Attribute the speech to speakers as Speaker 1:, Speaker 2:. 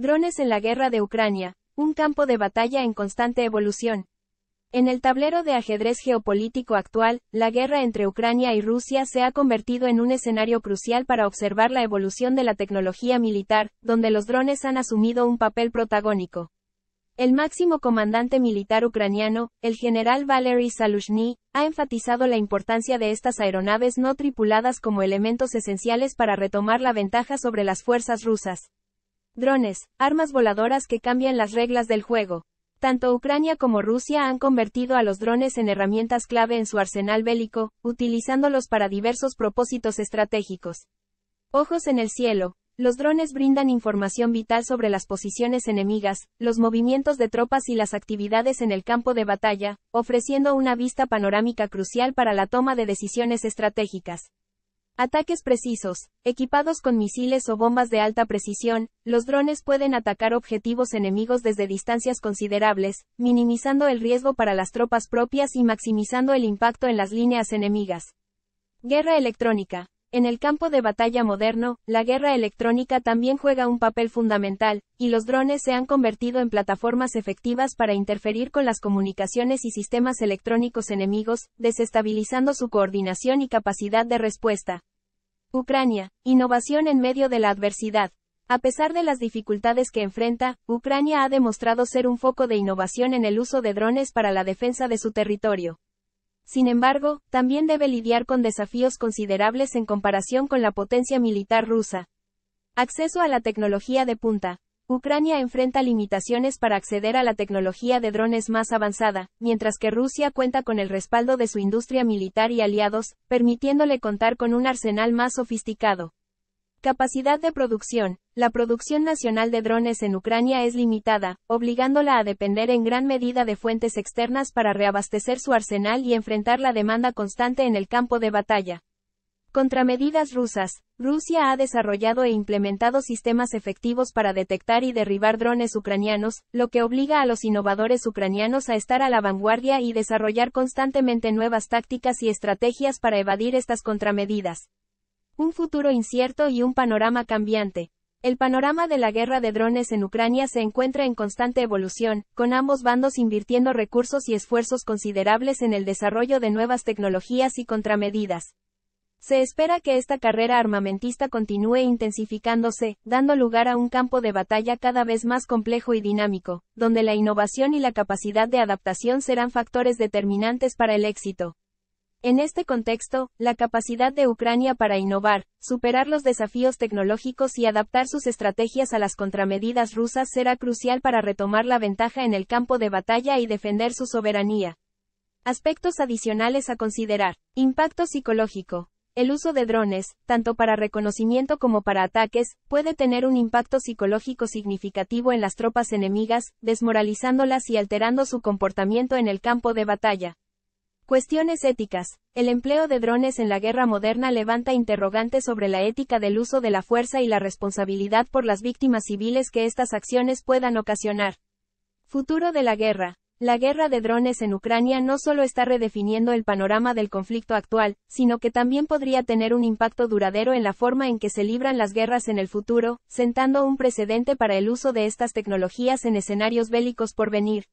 Speaker 1: Drones en la guerra de Ucrania, un campo de batalla en constante evolución. En el tablero de ajedrez geopolítico actual, la guerra entre Ucrania y Rusia se ha convertido en un escenario crucial para observar la evolución de la tecnología militar, donde los drones han asumido un papel protagónico. El máximo comandante militar ucraniano, el general Valery Salushny, ha enfatizado la importancia de estas aeronaves no tripuladas como elementos esenciales para retomar la ventaja sobre las fuerzas rusas drones, armas voladoras que cambian las reglas del juego. Tanto Ucrania como Rusia han convertido a los drones en herramientas clave en su arsenal bélico, utilizándolos para diversos propósitos estratégicos. Ojos en el cielo. Los drones brindan información vital sobre las posiciones enemigas, los movimientos de tropas y las actividades en el campo de batalla, ofreciendo una vista panorámica crucial para la toma de decisiones estratégicas. Ataques precisos. Equipados con misiles o bombas de alta precisión, los drones pueden atacar objetivos enemigos desde distancias considerables, minimizando el riesgo para las tropas propias y maximizando el impacto en las líneas enemigas. Guerra electrónica. En el campo de batalla moderno, la guerra electrónica también juega un papel fundamental, y los drones se han convertido en plataformas efectivas para interferir con las comunicaciones y sistemas electrónicos enemigos, desestabilizando su coordinación y capacidad de respuesta. Ucrania, innovación en medio de la adversidad. A pesar de las dificultades que enfrenta, Ucrania ha demostrado ser un foco de innovación en el uso de drones para la defensa de su territorio. Sin embargo, también debe lidiar con desafíos considerables en comparación con la potencia militar rusa. Acceso a la tecnología de punta. Ucrania enfrenta limitaciones para acceder a la tecnología de drones más avanzada, mientras que Rusia cuenta con el respaldo de su industria militar y aliados, permitiéndole contar con un arsenal más sofisticado. Capacidad de producción. La producción nacional de drones en Ucrania es limitada, obligándola a depender en gran medida de fuentes externas para reabastecer su arsenal y enfrentar la demanda constante en el campo de batalla. Contramedidas rusas. Rusia ha desarrollado e implementado sistemas efectivos para detectar y derribar drones ucranianos, lo que obliga a los innovadores ucranianos a estar a la vanguardia y desarrollar constantemente nuevas tácticas y estrategias para evadir estas contramedidas. Un futuro incierto y un panorama cambiante. El panorama de la guerra de drones en Ucrania se encuentra en constante evolución, con ambos bandos invirtiendo recursos y esfuerzos considerables en el desarrollo de nuevas tecnologías y contramedidas. Se espera que esta carrera armamentista continúe intensificándose, dando lugar a un campo de batalla cada vez más complejo y dinámico, donde la innovación y la capacidad de adaptación serán factores determinantes para el éxito. En este contexto, la capacidad de Ucrania para innovar, superar los desafíos tecnológicos y adaptar sus estrategias a las contramedidas rusas será crucial para retomar la ventaja en el campo de batalla y defender su soberanía. Aspectos adicionales a considerar. Impacto psicológico. El uso de drones, tanto para reconocimiento como para ataques, puede tener un impacto psicológico significativo en las tropas enemigas, desmoralizándolas y alterando su comportamiento en el campo de batalla. Cuestiones éticas. El empleo de drones en la guerra moderna levanta interrogantes sobre la ética del uso de la fuerza y la responsabilidad por las víctimas civiles que estas acciones puedan ocasionar. Futuro de la guerra. La guerra de drones en Ucrania no solo está redefiniendo el panorama del conflicto actual, sino que también podría tener un impacto duradero en la forma en que se libran las guerras en el futuro, sentando un precedente para el uso de estas tecnologías en escenarios bélicos por venir.